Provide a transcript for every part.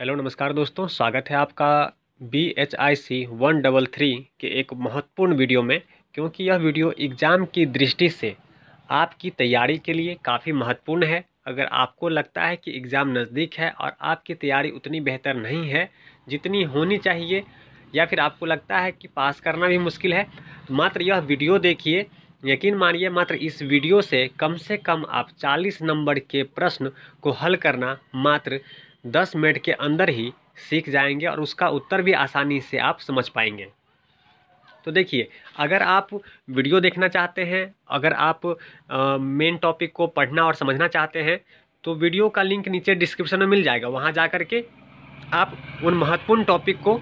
hello नमस्कार दोस्तों स्वागत है आपका B H I C one double three के एक महत्वपूर्ण वीडियो में क्योंकि यह वीडियो एग्ज़ाम की दृष्टि से आपकी तैयारी के लिए काफ़ी महत्वपूर्ण है अगर आपको लगता है कि एग्ज़ाम नज़दीक है और आपकी तैयारी उतनी बेहतर नहीं है जितनी होनी चाहिए या फिर आपको लगता है कि पास करना भी मुश्किल है तो मात्र यह वीडियो देखिए यकीन मानिए मात्र इस वीडियो से कम से कम आप 40 नंबर के प्रश्न को हल करना मात्र दस मिनट के अंदर ही सीख जाएंगे और उसका उत्तर भी आसानी से आप समझ पाएंगे तो देखिए अगर आप वीडियो देखना चाहते हैं अगर आप मेन टॉपिक को पढ़ना और समझना चाहते हैं तो वीडियो का लिंक नीचे डिस्क्रिप्शन में मिल जाएगा वहाँ जा कर के आप उन महत्वपूर्ण टॉपिक को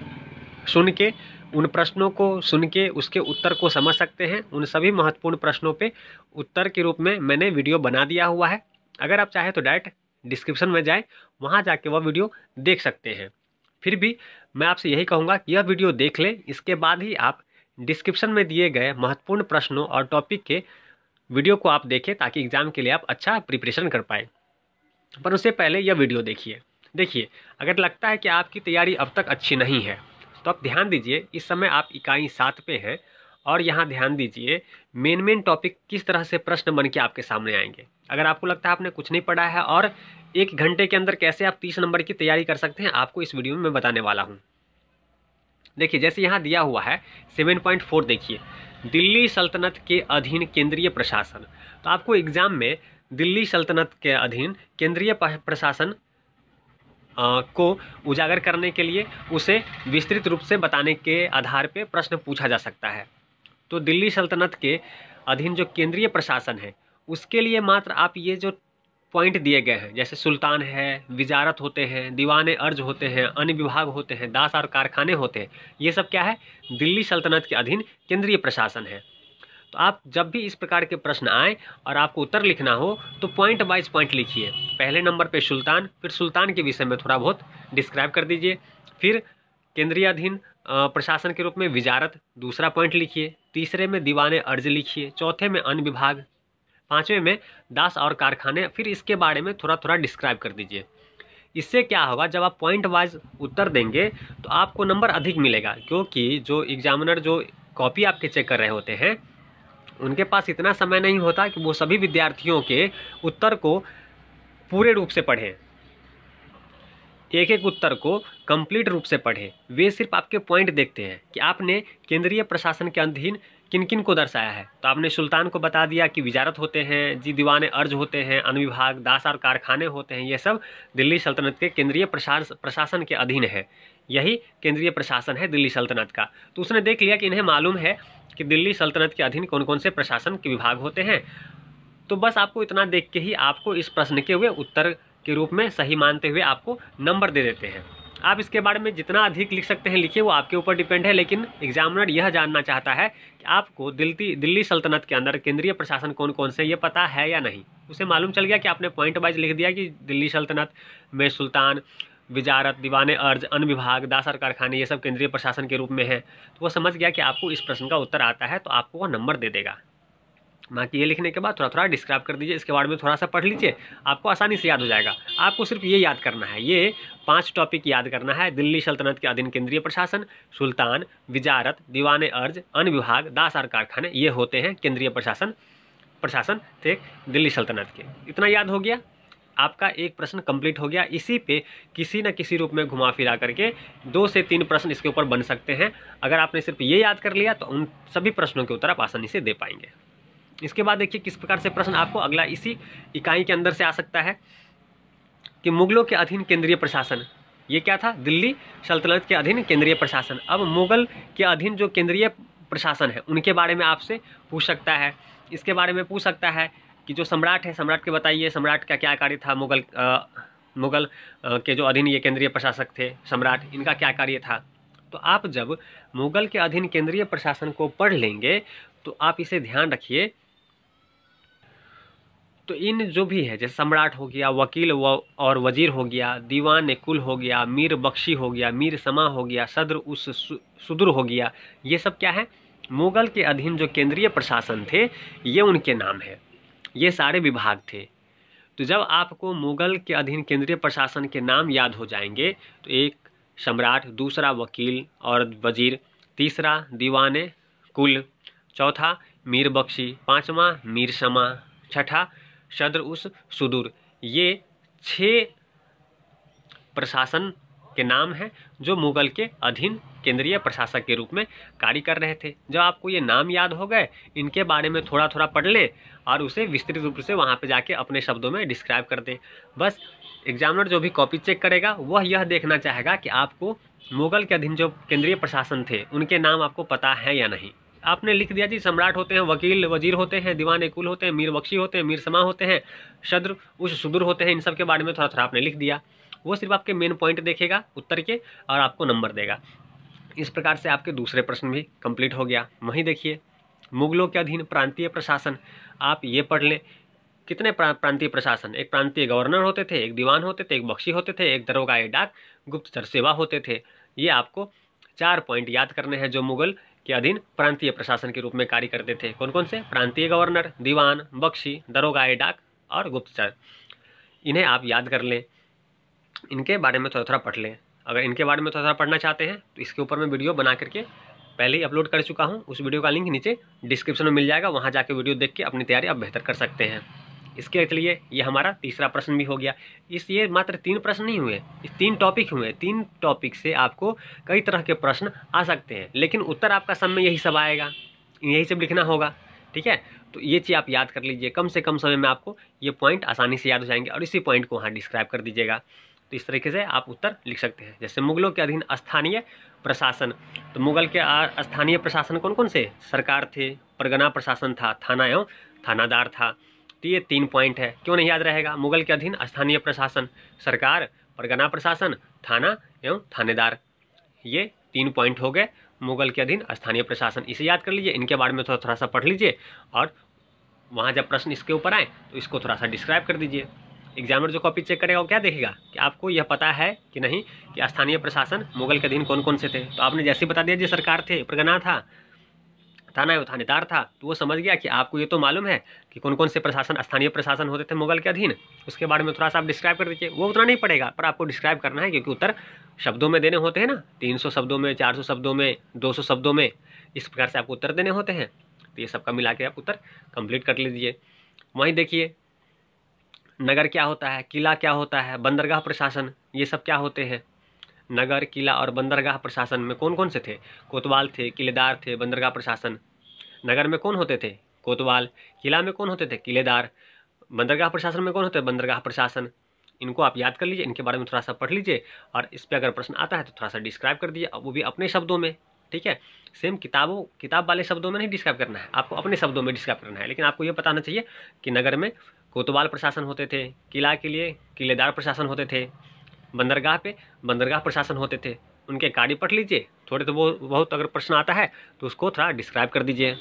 सुन के उन प्रश्नों को सुन के उसके उत्तर को समझ सकते हैं उन सभी महत्वपूर्ण प्रश्नों पे उत्तर के रूप में मैंने वीडियो बना दिया हुआ है अगर आप चाहें तो डायरेक्ट डिस्क्रिप्शन में जाए वहाँ जाके वह वीडियो देख सकते हैं फिर भी मैं आपसे यही कहूँगा कि यह वीडियो देख लें इसके बाद ही आप डिस्क्रिप्शन में दिए गए महत्वपूर्ण प्रश्नों और टॉपिक के वीडियो को आप देखें ताकि एग्ज़ाम के लिए आप अच्छा प्रिपरेशन कर पाए पर उससे पहले यह वीडियो देखिए देखिए अगर लगता है कि आपकी तैयारी अब तक अच्छी नहीं है तो आप ध्यान दीजिए इस समय आप इकाई सात पे हैं और यहाँ ध्यान दीजिए मेन मेन टॉपिक किस तरह से प्रश्न बन के आपके सामने आएंगे अगर आपको लगता है आपने कुछ नहीं पढ़ा है और एक घंटे के अंदर कैसे आप तीस नंबर की तैयारी कर सकते हैं आपको इस वीडियो में मैं बताने वाला हूँ देखिए जैसे यहाँ दिया हुआ है सेवन पॉइंट फोर देखिए दिल्ली सल्तनत के अधीन केंद्रीय प्रशासन तो आपको एग्ज़ाम में दिल्ली सल्तनत के अधीन केंद्रीय प्रशासन को उजागर करने के लिए उसे विस्तृत रूप से बताने के आधार पर प्रश्न पूछा जा सकता है तो दिल्ली सल्तनत के अधीन जो केंद्रीय प्रशासन है उसके लिए मात्र आप ये जो पॉइंट दिए गए हैं जैसे सुल्तान है विजारत होते हैं दीवाने अर्ज होते हैं अन्य विभाग होते हैं दास और कारखाने होते हैं ये सब क्या है दिल्ली सल्तनत के अधीन केंद्रीय प्रशासन है तो आप जब भी इस प्रकार के प्रश्न आए और आपको उत्तर लिखना हो तो पॉइंट वाइज पॉइंट लिखिए पहले नंबर पर सुल्तान फिर सुल्तान के विषय में थोड़ा बहुत डिस्क्राइब कर दीजिए फिर केंद्रीय अधीन प्रशासन के रूप में विजारत दूसरा पॉइंट लिखिए तीसरे में दीवाने अर्ज लिखिए चौथे में अन्य विभाग पाँचवें में दास और कारखाने फिर इसके बारे में थोड़ा थोड़ा डिस्क्राइब कर दीजिए इससे क्या होगा जब आप पॉइंट वाइज उत्तर देंगे तो आपको नंबर अधिक मिलेगा क्योंकि जो एग्जामिनर जो कॉपी आपके चेक कर रहे होते हैं उनके पास इतना समय नहीं होता कि वो सभी विद्यार्थियों के उत्तर को पूरे रूप से पढ़ें एक एक उत्तर को कंप्लीट रूप से पढ़ें वे सिर्फ आपके पॉइंट देखते हैं कि आपने केंद्रीय प्रशासन के अधीन किन किन को दर्शाया है तो आपने सुल्तान को बता दिया कि विजारत होते हैं जी दीवाने अर्ज होते हैं अनुविभाग दास और कारखाने होते हैं ये सब दिल्ली सल्तनत के केंद्रीय प्रशासन के अधीन है यही केंद्रीय प्रशासन है दिल्ली सल्तनत का तो उसने देख लिया कि इन्हें मालूम है कि दिल्ली सल्तनत के अधीन कौन कौन से प्रशासन के विभाग होते हैं तो बस आपको इतना देख के ही आपको इस प्रश्न के हुए उत्तर के रूप में सही मानते हुए आपको नंबर दे देते हैं आप इसके बारे में जितना अधिक लिख सकते हैं लिखिए वो आपके ऊपर डिपेंड है लेकिन एग्जामिनर यह जानना चाहता है कि आपको दिल्ली दिल्ली सल्तनत के अंदर केंद्रीय प्रशासन कौन कौन से ये पता है या नहीं उसे मालूम चल गया कि आपने पॉइंट वाइज लिख दिया कि दिल्ली सल्तनत में सुल्तान विजारत दीवान अर्ज अन विभाग दासर कारखाने ये सब केंद्रीय प्रशासन के रूप में है तो वो समझ गया कि आपको इस प्रश्न का उत्तर आता है तो आपको वह नंबर दे देगा बाकी ये लिखने के बाद थोड़ा थोड़ा डिस्क्राइब कर दीजिए इसके बारे में थोड़ा सा पढ़ लीजिए आपको आसानी से याद हो जाएगा आपको सिर्फ ये याद करना है ये पांच टॉपिक याद करना है दिल्ली सल्तनत के अधीन केंद्रीय प्रशासन सुल्तान विजारत दीवान अर्ज अन्य विभाग दास और कारखाने ये होते हैं केंद्रीय प्रशासन प्रशासन थे दिल्ली सल्तनत के इतना याद हो गया आपका एक प्रश्न कंप्लीट हो गया इसी पे किसी न किसी रूप में घुमा फिरा करके दो से तीन प्रश्न इसके ऊपर बन सकते हैं अगर आपने सिर्फ ये याद कर लिया तो उन सभी प्रश्नों के उत्तर आप आसानी से दे पाएंगे इसके बाद देखिए किस प्रकार से प्रश्न आपको अगला इसी इकाई के अंदर से आ सकता है कि मुगलों के अधीन केंद्रीय प्रशासन ये क्या था दिल्ली सल्तनत के अधीन केंद्रीय प्रशासन अब मुगल के अधीन जो केंद्रीय प्रशासन है उनके बारे में आपसे पूछ सकता है इसके बारे में पूछ सकता है कि जो सम्राट है सम्राट के बताइए सम्राट का क्या कार्य था मुगल आ, मुगल आ, के जो अधीन ये केंद्रीय प्रशासक थे सम्राट इनका क्या कार्य था तो आप जब मुगल के अधीन केंद्रीय प्रशासन को पढ़ लेंगे तो आप इसे ध्यान रखिए तो इन जो भी है जैसे सम्राट हो गया वकील व और वजीर हो गया दीवान कुल हो गया मीर बख्शी हो गया मीर समा हो गया सदर उस सुदूर हो गया ये सब क्या है मुगल के अधीन जो केंद्रीय प्रशासन थे ये उनके नाम है ये सारे विभाग थे तो जब आपको मुगल के अधीन केंद्रीय प्रशासन के नाम याद हो जाएंगे तो एक सम्राट दूसरा वकील और वजीर तीसरा दीवान कुल चौथा मीर बख्शी पाँचवा मीर समा छठा चंद्र उस सुदूर ये छः प्रशासन के नाम हैं जो मुगल के अधीन केंद्रीय प्रशासक के रूप में कार्य कर रहे थे जब आपको ये नाम याद हो गए इनके बारे में थोड़ा थोड़ा पढ़ लें और उसे विस्तृत रूप से वहाँ पे जाके अपने शब्दों में डिस्क्राइब कर दें बस एग्जामिनर जो भी कॉपी चेक करेगा वह यह देखना चाहेगा कि आपको मुगल के अधीन जो केंद्रीय प्रशासन थे उनके नाम आपको पता है या नहीं आपने लिख दिया जी सम्राट होते हैं वकील वजीर होते हैं दीवान कुल होते हैं मीर बख्शी होते हैं मीर समा होते हैं शद्र उस सुदूर होते हैं इन सब के बारे में थोड़ा थोड़ा आपने लिख दिया वो सिर्फ आपके मेन पॉइंट देखेगा उत्तर के और आपको नंबर देगा इस प्रकार से आपके दूसरे प्रश्न भी कंप्लीट हो गया वहीं देखिए मुगलों के अधीन प्रांतीय प्रशासन आप ये पढ़ लें कितने प्रांतीय प्रशासन एक प्रांतीय गवर्नर होते थे एक दीवान होते थे एक बख्शी होते थे एक दरोगा डाक गुप्तचर सेवा होते थे ये आपको चार पॉइंट याद करने हैं जो मुगल के अधीन प्रांतीय प्रशासन के रूप में कार्य करते थे कौन कौन से प्रांतीय गवर्नर दीवान बख्शी दरोगाए डाक और गुप्तचर इन्हें आप याद कर लें इनके बारे में थोड़ा थोड़ा पढ़ लें अगर इनके बारे में थोड़ा थोड़ा पढ़ना चाहते हैं तो इसके ऊपर मैं वीडियो बना करके पहले ही अपलोड कर चुका हूँ उस वीडियो का लिंक नीचे डिस्क्रिप्शन में मिल जाएगा वहाँ जाके वीडियो देख के अपनी तैयारी आप बेहतर कर सकते हैं इसके चलिए ये हमारा तीसरा प्रश्न भी हो गया इस ये मात्र तीन प्रश्न नहीं हुए तीन टॉपिक हुए तीन टॉपिक से आपको कई तरह के प्रश्न आ सकते हैं लेकिन उत्तर आपका समय में यही सब आएगा यही सब लिखना होगा ठीक है तो ये चीज़ आप याद कर लीजिए कम से कम समय में आपको ये पॉइंट आसानी से याद हो जाएंगे और इसी पॉइंट को वहाँ डिस्क्राइब कर दीजिएगा तो इस तरीके से आप उत्तर लिख सकते हैं जैसे मुगलों के अधीन स्थानीय प्रशासन तो मुगल के स्थानीय प्रशासन कौन कौन से सरकार थे परगना प्रशासन था थाना एवं थानादार था तो ये तीन पॉइंट है क्यों नहीं याद रहेगा मुगल के अधीन स्थानीय प्रशासन सरकार परगना प्रशासन थाना एवं थानेदार ये तीन पॉइंट हो गए मुगल के अधीन स्थानीय प्रशासन इसे याद कर लीजिए इनके बारे में थोड़ा थोड़ा सा पढ़ लीजिए और वहाँ जब प्रश्न इसके ऊपर आए तो इसको थोड़ा सा डिस्क्राइब कर दीजिए एग्जामिनर जो कॉपी चेक करेगा वो क्या देखेगा कि आपको यह पता है कि नहीं कि स्थानीय प्रशासन मुगल के अधीन कौन कौन से थे तो आपने जैसे बता दिया जी सरकार थे परगना था थाना है वो थानेदार था तो वो समझ गया कि आपको ये तो मालूम है कि कौन कौन से प्रशासन स्थानीय प्रशासन होते थे मुगल के अधीन उसके बारे में थोड़ा सा आप डिस्क्राइब कर दीजिए वो उतना नहीं पड़ेगा पर आपको डिस्क्राइब करना है क्योंकि उत्तर शब्दों में देने होते हैं ना तीन शब्दों में चार शब्दों में दो शब्दों में इस प्रकार से आपको उत्तर देने होते हैं तो ये सबका मिला के आप उत्तर कंप्लीट कर लीजिए वहीं देखिए नगर क्या होता है किला क्या होता है बंदरगाह प्रशासन ये सब क्या होते हैं नगर किला और बंदरगाह प्रशासन में कौन कौन से थे कोतवाल थे किलेदार थे बंदरगाह प्रशासन नगर में कौन होते थे कोतवाल किला में कौन होते थे किलेदार बंदरगाह प्रशासन में कौन होते थे बंदरगाह प्रशासन इनको आप याद कर लीजिए इनके बारे में थोड़ा सा पढ़ लीजिए और इस पर अगर प्रश्न आता है तो थोड़ा सा डिस्क्राइब कर दीजिए वो भी अपने शब्दों में ठीक है सेम किताबों किताब वाले शब्दों में नहीं डिस्क्राइब करना है आपको अपने शब्दों में डिस्क्राइब करना है लेकिन आपको ये पता होना चाहिए कि नगर में कोतवाल प्रशासन होते थे किला के लिए किलेदार प्रशासन होते थे बंदरगाह पे बंदरगाह प्रशासन होते थे उनके कार्य पढ़ लीजिए थोड़े तो वो बहुत अगर प्रश्न आता है तो उसको थोड़ा डिस्क्राइब कर दीजिए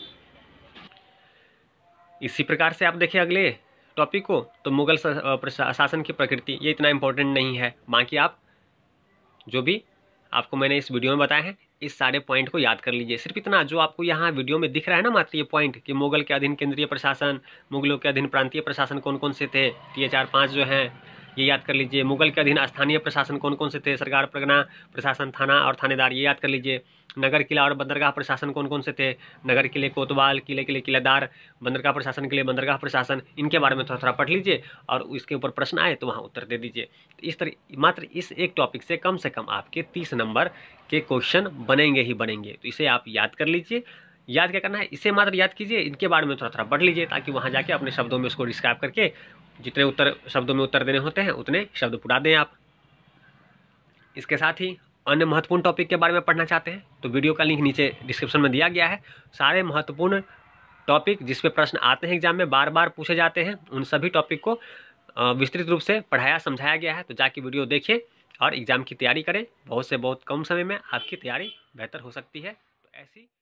इसी प्रकार से आप देखिए अगले टॉपिक को तो मुगल शासन की प्रकृति ये इतना इम्पोर्टेंट नहीं है बाकी आप जो भी आपको मैंने इस वीडियो में बताया है इस सारे पॉइंट को याद कर लीजिए सिर्फ इतना जो आपको यहाँ वीडियो में दिख रहा है ना मात्र ये पॉइंट कि मुगल के अधीन केंद्रीय प्रशासन मुगलों के अधीन प्रांतीय प्रशासन कौन कौन से थे टी एच चार पाँच जो हैं ये याद कर लीजिए मुगल के अधीन स्थानीय प्रशासन कौन कौन से थे सरकार प्रगना प्रशासन थाना और थानेदार ये याद कर लीजिए नगर किला और बंदरगाह प्रशासन कौन कौन से थे नगर किले कोतवाल किले के लिए किलेदार बंदरगाह प्रशासन के लिए बंदरगाह प्रशासन इनके बारे में थोड़ा थोड़ा पढ़ लीजिए और इसके ऊपर प्रश्न आए तो वहाँ उत्तर दे दीजिए इस तरह मात्र इस एक टॉपिक से कम से कम आपके तीस नंबर के क्वेश्चन बनेंगे ही बनेंगे तो इसे आप याद कर लीजिए याद क्या करना है इसे मात्र याद कीजिए इनके बारे में थोड़ा थोड़ा पढ़ लीजिए ताकि वहाँ जाके अपने शब्दों में उसको डिस्क्राइब करके जितने उत्तर शब्दों में उत्तर देने होते हैं उतने शब्द पुरा दें आप इसके साथ ही अन्य महत्वपूर्ण टॉपिक के बारे में पढ़ना चाहते हैं तो वीडियो का लिंक नीचे डिस्क्रिप्शन में दिया गया है सारे महत्वपूर्ण टॉपिक जिस पे प्रश्न आते हैं एग्जाम में बार बार पूछे जाते हैं उन सभी टॉपिक को विस्तृत रूप से पढ़ाया समझाया गया है तो जाके वीडियो देखें और एग्ज़ाम की तैयारी करें बहुत से बहुत कम समय में आपकी तैयारी बेहतर हो सकती है तो ऐसी